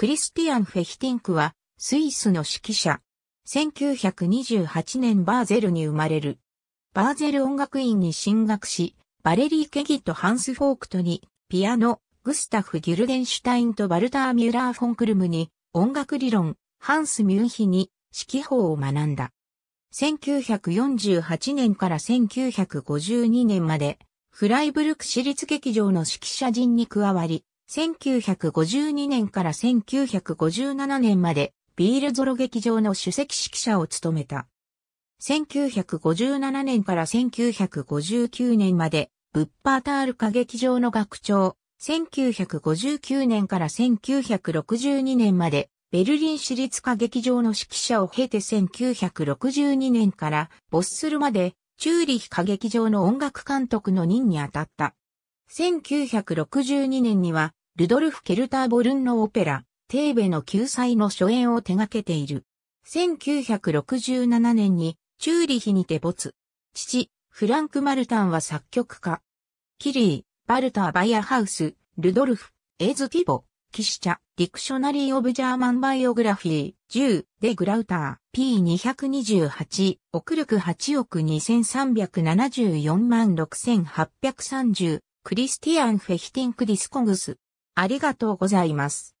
クリスティアン・フェヒティンクは、スイスの指揮者。1928年バーゼルに生まれる。バーゼル音楽院に進学し、バレリー・ケギとハンス・フォークトに、ピアノ、グスタフ・ギュルデンシュタインとバルター・ミュラー・フォンクルムに、音楽理論、ハンス・ミュンヒに、指揮法を学んだ。1948年から1952年まで、フライブルク市立劇場の指揮者陣に加わり、1952年から1957年までビールゾロ劇場の主席指揮者を務めた。1957年から1959年までブッパータール歌劇場の学長。1959年から1962年までベルリン市立歌劇場の指揮者を経て1962年からボスするまでチューリヒ歌劇場の音楽監督の任に当たった。1962年にはルドルフ・ケルターボルンのオペラ、テーベの救済の初演を手掛けている。1967年に、チューリヒにて没。父、フランク・マルタンは作曲家。キリー、バルター・バイアハウス、ルドルフ、エズ・ティボ、キシチャ、ディクショナリー・オブ・ジャーマン・バイオグラフィー、10、デ・グラウター、P228、ル力8億2374万6830、クリスティアン・フェヒティンク・ディスコングス。ありがとうございます。